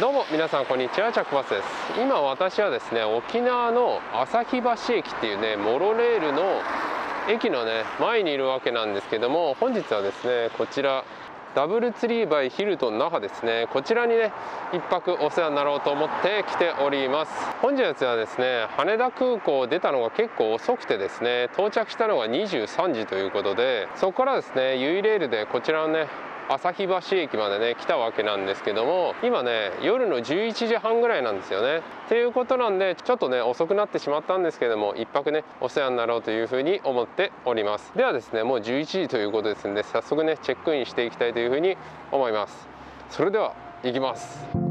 どうも皆さんこんにちはチャックバスです今私はですね沖縄の旭橋駅っていうねモロレールの駅のね前にいるわけなんですけども本日はですねこちらダブルツリーバイヒルトン那覇ですねこちらにね1泊お世話になろうと思って来ております本日はですね羽田空港を出たのが結構遅くてですね到着したのが23時ということでそこからですねユイレールでこちらのね旭橋駅までね来たわけなんですけども今ね夜の11時半ぐらいなんですよね。っていうことなんでちょっとね遅くなってしまったんですけども1泊ねお世話になろうというふうに思っておりますではですねもう11時ということですんで早速ねチェックインしていきたいというふうに思いますそれでは行きます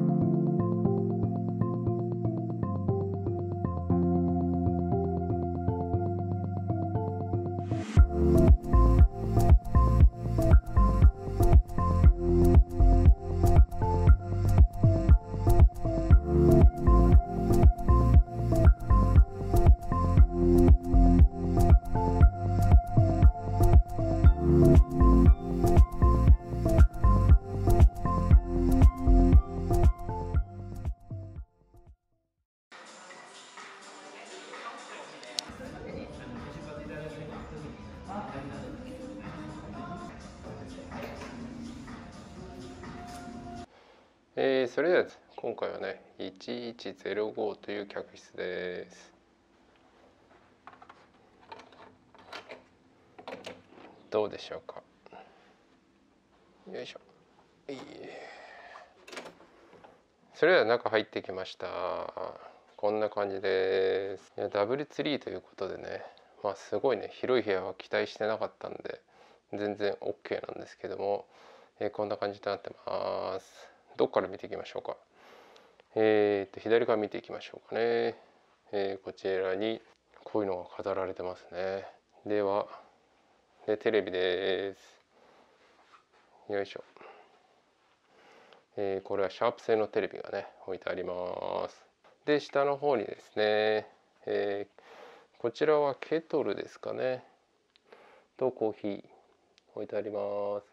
えー、それでは今回はね1105という客室です。どうでしょうかよいしょそれでは中入ってきましたこんな感じですいやダブルツリーということでねまあすごいね広い部屋は期待してなかったんで全然 OK なんですけども、えー、こんな感じとなってますどっから見ていきましょうか。えっ、ー、と左から見ていきましょうかね。えー、こちらにこういうのが飾られてますね。ではでテレビです。よいしょ。えー、これはシャープ製のテレビがね置いてあります。で下の方にですね、えー、こちらはケトルですかねとコーヒー置いてあります。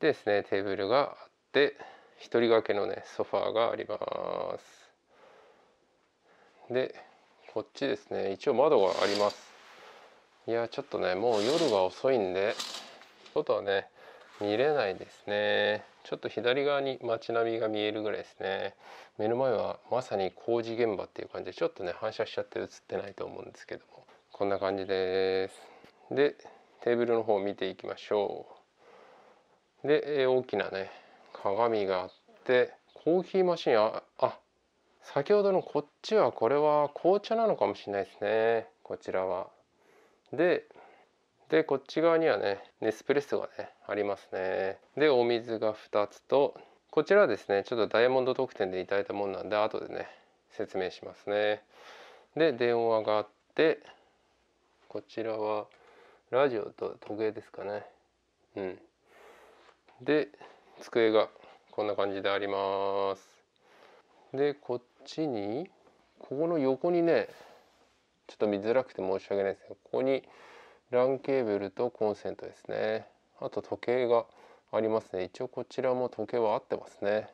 でですねテーブルがあって1人掛けのねソファーがありますでこっちですね一応窓がありますいやちょっとねもう夜が遅いんで外はね見れないですねちょっと左側に街並みが見えるぐらいですね目の前はまさに工事現場っていう感じでちょっとね反射しちゃって映ってないと思うんですけどもこんな感じですでテーブルの方を見ていきましょうで大きなね鏡があってコーヒーマシンああ先ほどのこっちはこれは紅茶なのかもしれないですねこちらは。ででこっち側にはねネスプレッソがねありますね。でお水が2つとこちらはですねちょっとダイヤモンド特典でいただいたもんなんで後でね説明しますね。で電話があってこちらはラジオと時計ですかね。うん、で机がこんな感じであります。でこっちにここの横にねちょっと見づらくて申し訳ないですけどここに LAN ケーブルとコンセントですねあと時計がありますね一応こちらも時計は合ってますね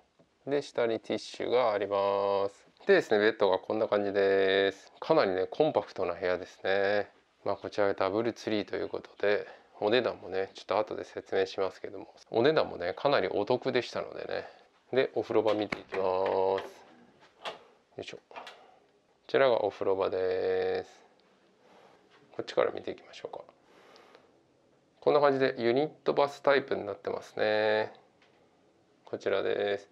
で下にティッシュがありますでですねベッドがこんな感じですかなりねコンパクトな部屋ですねまあこちらがダブルツリーということでお値段もねちょっと後で説明しますけどもお値段もねかなりお得でしたのでねでお風呂場見ていきますよいしょこちらがお風呂場ですこっちから見ていきましょうかこんな感じでユニットバスタイプになってますねこちらです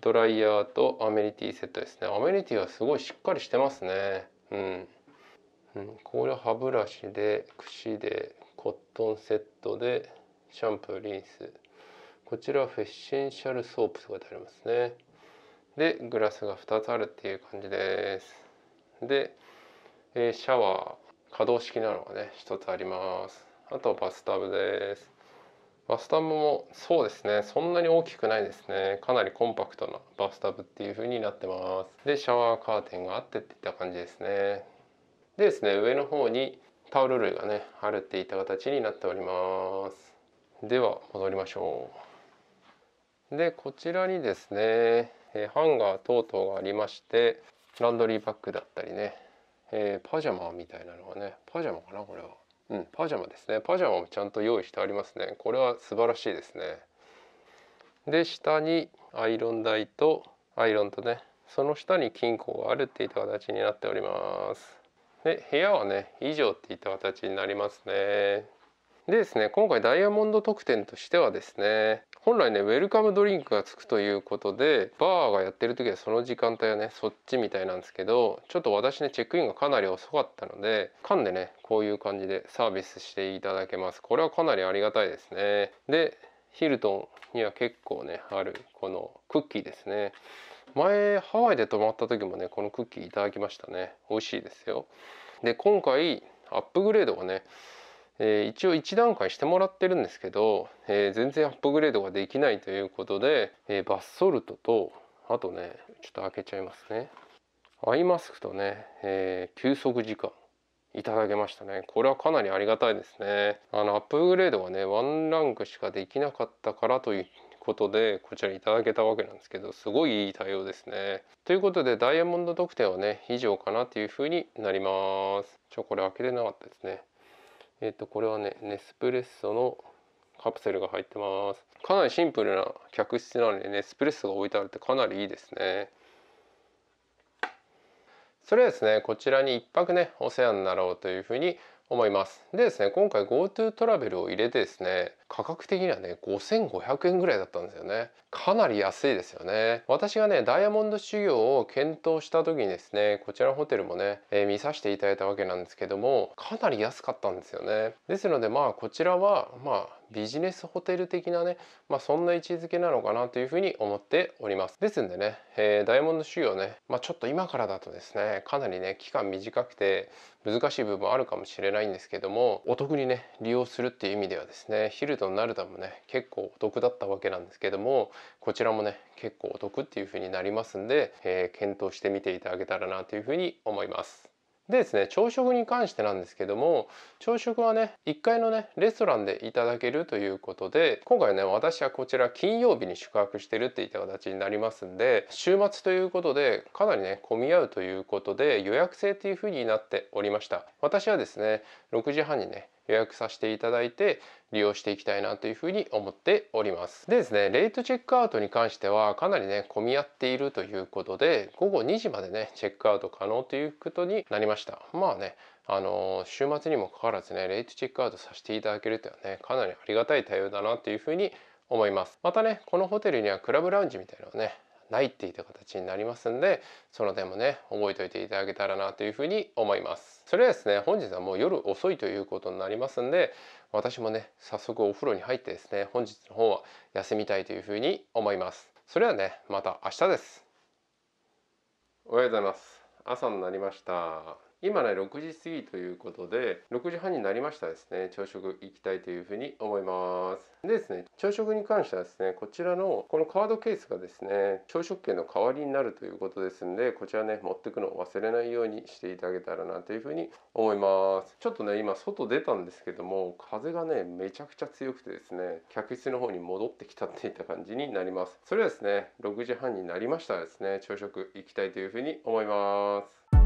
ドライヤーとアメニティセットですねアメニティはすごいしっかりしてますねうん、うん、これ歯ブラシで櫛でコットンセットでシャンプーリンスこちらはフェッシェンシャルソープと書いてありますねでグラスが2つあるっていう感じですで、えシャワー可動式なのがね1つありますあとバスタブですバスタブもそうですねそんなに大きくないですねかなりコンパクトなバスタブっていう風になってますでシャワーカーテンがあってっていった感じですねでですね上の方にタオル類がね腫れていた形になっておりますでは戻りましょうでこちらにですねハンガー等々がありましてランドリーバッグだったりね、えー、パジャマみたいなのがねパジャマかなこれはうんパジャマですねパジャマもちゃんと用意してありますねこれは素晴らしいですねで下にアイロン台とアイロンとねその下に金庫があるっていった形になっておりますで部屋はね以上っていった形になりますねでですね今回ダイヤモンド特典としてはですね本来ねウェルカムドリンクがつくということでバーがやってる時はその時間帯はねそっちみたいなんですけどちょっと私ねチェックインがかなり遅かったので缶でねこういう感じでサービスしていただけますこれはかなりありがたいですねでヒルトンには結構ねあるこのクッキーですね前ハワイで泊まった時もねこのクッキーいただきましたね美味しいですよで今回アップグレードがね、えー、一応1段階してもらってるんですけど、えー、全然アップグレードができないということで、えー、バスソルトとあとねちょっと開けちゃいますねアイマスクとね、え休息時間いただけましたねこれはかなりありがたいですねあのアップグレードがねワンランクしかできなかったからということでこちらいただけたわけなんですけどすごいいい対応ですね。ということでダイヤモンド特典はね以上かなという風になります。ちょこれ開けれなかったですね。えっ、とこれはねネスプレッソのカプセルが入ってます。かなりシンプルな客室なのでネスプレッソが置いてあるってかなりいいですね。それはですねこちらに1泊ねお世話になろうというふうに思います。でですね今回 GoTo トラベルを入れてですね価格的にはね5500円ぐらいだったんですよねかなり安いですよね私がねダイヤモンド修行を検討した時にですねこちらのホテルもね、えー、見させていただいたわけなんですけどもかなり安かったんですよねですのでまあこちらはまあビジネスホテル的なね、まあ、そんな位置づけなのかなというふうに思っておりますですんでね、えー、ダイヤモンド修行ね、まあ、ちょっと今からだとですねかなりね期間短くて難しい部分あるかもしれないんですけどもお得にね利用するっていう意味ではですねヒルトトになるためもね結構お得だったわけなんですけどもこちらもね結構お得っていう風になりますんで、えー、検討してみていただけたらなという風に思います。でですね朝食に関してなんですけども朝食はね1階のねレストランでいただけるということで今回ね私はこちら金曜日に宿泊してるっていった形になりますんで週末ということでかなりね混み合うということで予約制というふうになっておりました私はですね6時半にね予約させていただいて利用していきたいなというふうに思っておりますでですねレイトチェックアウトに関してはかなりね混み合っているということで午後2時までねチェックアウト可能ということになりましたまあねあの週末にもかかわらずねレイトチェックアウトさせていただけるというのはねかなりありがたい対応だなというふうに思いますまたねこのホテルにはクラブラウンジみたいなのねないっていった形になりますんでその点もね覚えておいていただけたらなというふうに思いますそれはですね本日はもう夜遅いということになりますんで私もね早速お風呂に入ってですね本日の方は休みたいというふうに思いますそれはねまた明日ですおはようございます朝になりました今ね6時過ぎということで6時半になりましたですね朝食行きたいというふうに思いますでですね朝食に関してはですねこちらのこのカードケースがですね朝食券の代わりになるということですんでこちらね持ってくのを忘れないようにしていただけたらなというふうに思いますちょっとね今外出たんですけども風がねめちゃくちゃ強くてですね客室の方に戻ってきたっていった感じになりますそれはですね6時半になりましたらですね朝食行きたいというふうに思います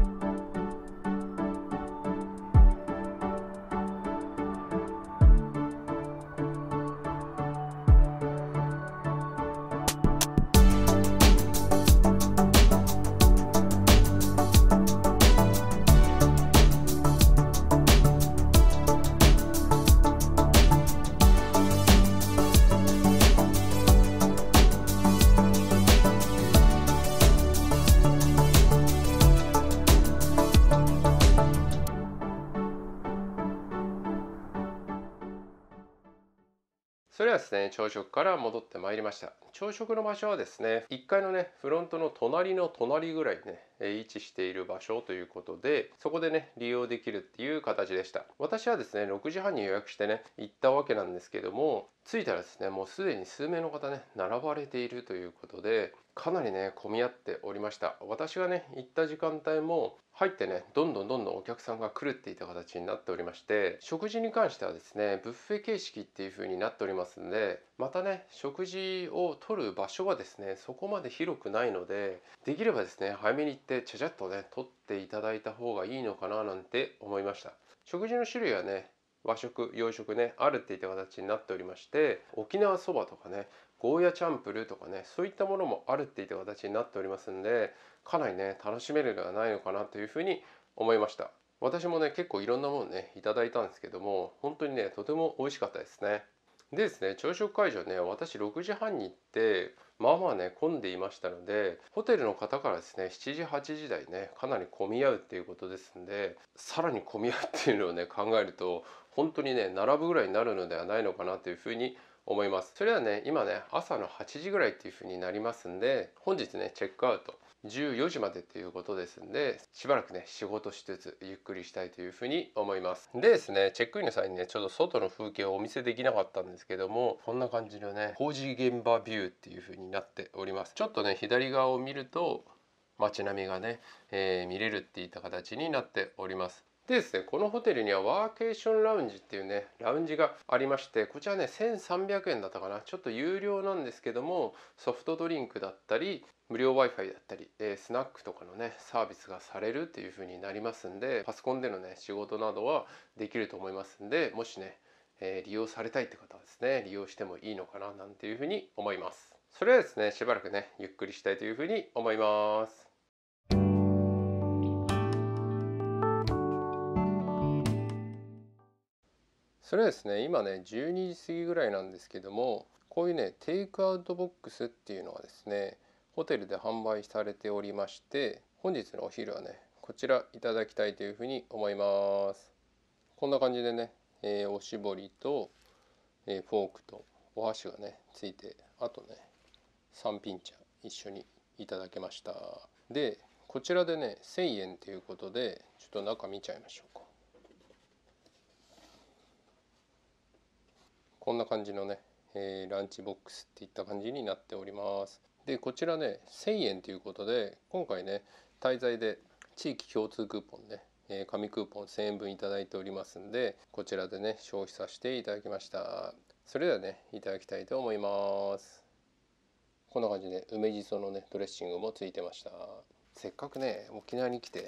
ですね朝食から戻ってまいりました朝食の場所はですね1階のねフロントの隣の隣ぐらいね位置している場所ということでそこでね利用できるっていう形でした私はですね6時半に予約してね行ったわけなんですけども着いたらですねもうすでに数名の方ね並ばれているということでかなりね混み合っておりました私がね行った時間帯も入ってねどんどんどんどんお客さんが来るっていた形になっておりまして食事に関してはですねブッフェ形式っていう風になっておりますんでまたね食事をとる場所はですねそこまで広くないのでできればですね早めに行ってちゃちゃっとねとっていただいた方がいいのかななんて思いました食事の種類はね和食洋食ねあるっていった形になっておりまして沖縄そばとかねゴーヤチャンプルーとかねそういったものもあるっていった形になっておりますんでかなりね楽しめるのではないのかなというふうに思いました私もね結構いろんなものねいただいたんですけども本当にねとても美味しかったですねでですね朝食会場ね私6時半に行ってまあまあね混んでいましたのでホテルの方からですね7時8時台ねかなり混み合うっていうことですんでさらに混み合うっていうのをね考えると本当にね並ぶぐらいになるのではないのかなというふうに思いますそれはね今ね朝の8時ぐらいっていうふうになりますんで本日ねチェックアウト14時までっていうことですんでしばらくね仕事しつつゆっくりしたいというふうに思いますでですねチェックインの際にねちょっと外の風景をお見せできなかったんですけどもこんな感じのね工事現場ビューっていうふうになっておりますちょっとね左側を見ると街並みがね、えー、見れるっていった形になっておりますでですねこのホテルにはワーケーションラウンジっていうねラウンジがありましてこちらね1300円だったかなちょっと有料なんですけどもソフトドリンクだったり無料 Wi-Fi だったり、えスナックとかのねサービスがされるっていう風になりますんでパソコンでのね仕事などはできると思いますんでもしね、え利用されたいって方はですね利用してもいいのかななんていう風に思いますそれはですねしばらくねゆっくりしたいという風に思いますそれですね今ね12時過ぎぐらいなんですけどもこういうねテイクアウトボックスっていうのはですねホテルで販売されておりまして本日のお昼はねこちらいただきたいというふうに思いますこんな感じでね、えー、おしぼりと、えー、フォークとお箸がねついてあとね3品茶一緒にいただけましたでこちらでね1000円ということでちょっと中見ちゃいましょうかこんな感じのね、えー、ランチボックスっていった感じになっておりますでこちらね1000円ということで今回ね滞在で地域共通クーポンね、え紙クーポン1000円分頂いておりますんでこちらでね消費させていただきましたそれではねいただきたいと思いますこんな感じで梅じそのねドレッシングもついてましたせっかくね沖縄に来て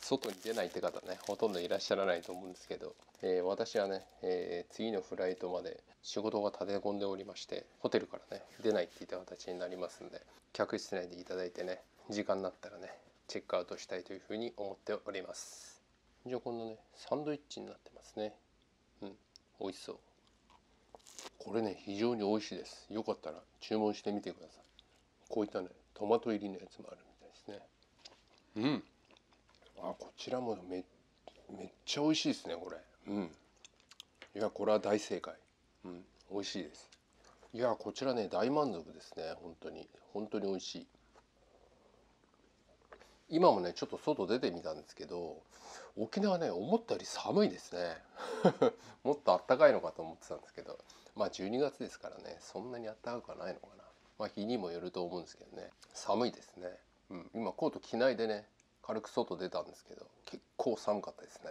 外に出ないって方ねほとんどいらっしゃらないと思うんですけど、えー、私はね、えー、次のフライトまで仕事が立て込んでおりましてホテルからね出ないっていった形になりますんで客室内でいただいてね時間になったらねチェックアウトしたいというふうに思っておりますじゃあこんなねサンドイッチになってますねうん美味しそうこれね非常に美味しいですよかったら注文してみてくださいこういったねトマト入りのやつもあるみたいですねうんあこちらもめめっちゃ美味しいですねこれうんいやこれは大正解うん美味しいですいやこちらね大満足ですね本当に本当に美味しい今もねちょっと外出てみたんですけど沖縄ね思ったより寒いですね もっとあったかいのかと思ってたんですけどまあ12月ですからねそんなにあったかくはないのかなまあ日にもよると思うんですけどね寒いですね、うん、今コート着ないでね軽く外出たんですけど結構寒かったですね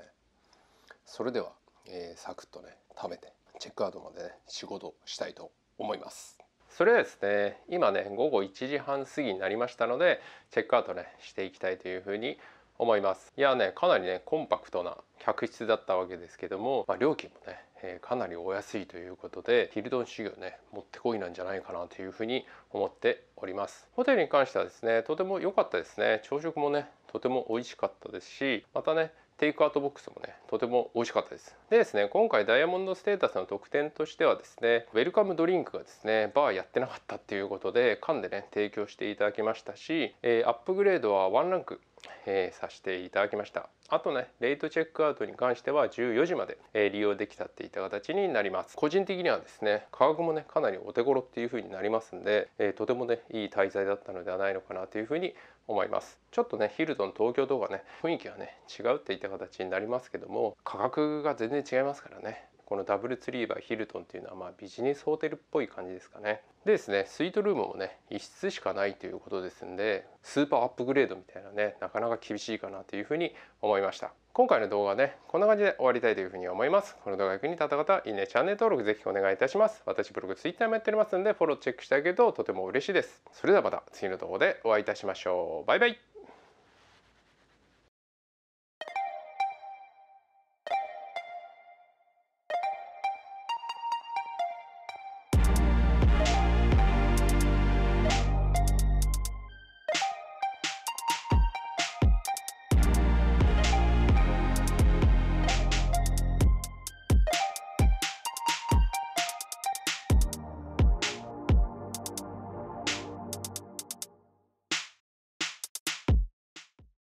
それでは、えー、サクッとね食べてチェックアウトまで、ね、仕事したいと思いますそれはですね今ね午後1時半過ぎになりましたのでチェックアウトねしていきたいというふうに思いますいやねかなりねコンパクトな客室だったわけですけども、まあ、料金もね、えー、かなりお安いということでヒルドン修行ねもってこいなんじゃないかなというふうに思っておりますホテルに関してはですねとても良かったですね朝食もねとても美味しかったですしまたねテイクアウトボックスもねとても美味しかったですでですね今回ダイヤモンドステータスの特典としてはですねウェルカムドリンクがですねバーやってなかったっていうことで缶でね提供していただきましたし、えー、アップグレードはワンランクえー、させていただきましたあとねレートチェックアウトに関しては14時まで、えー、利用できたっていった形になります個人的にはですね価格もねかなりお手頃っていう風になりますんで、えー、とてもねいい滞在だったのではないのかなという風に思いますちょっとねヒルトン東京とかね雰囲気がね違うっていった形になりますけども価格が全然違いますからねこのダブルツリーバーヒルトンっていうのはまあビジネスホテルっぽい感じですかねでですねスイートルームもね1室しかないということですんでスーパーアップグレードみたいなねなかなか厳しいかなというふうに思いました今回の動画ねこんな感じで終わりたいというふうに思いますこの動画が役に立った方いいねチャンネル登録ぜひお願いいたします私ブログツイッターもやっておりますんでフォローチェックしてあげるととても嬉しいですそれではまた次の動画でお会いいたしましょうバイバイ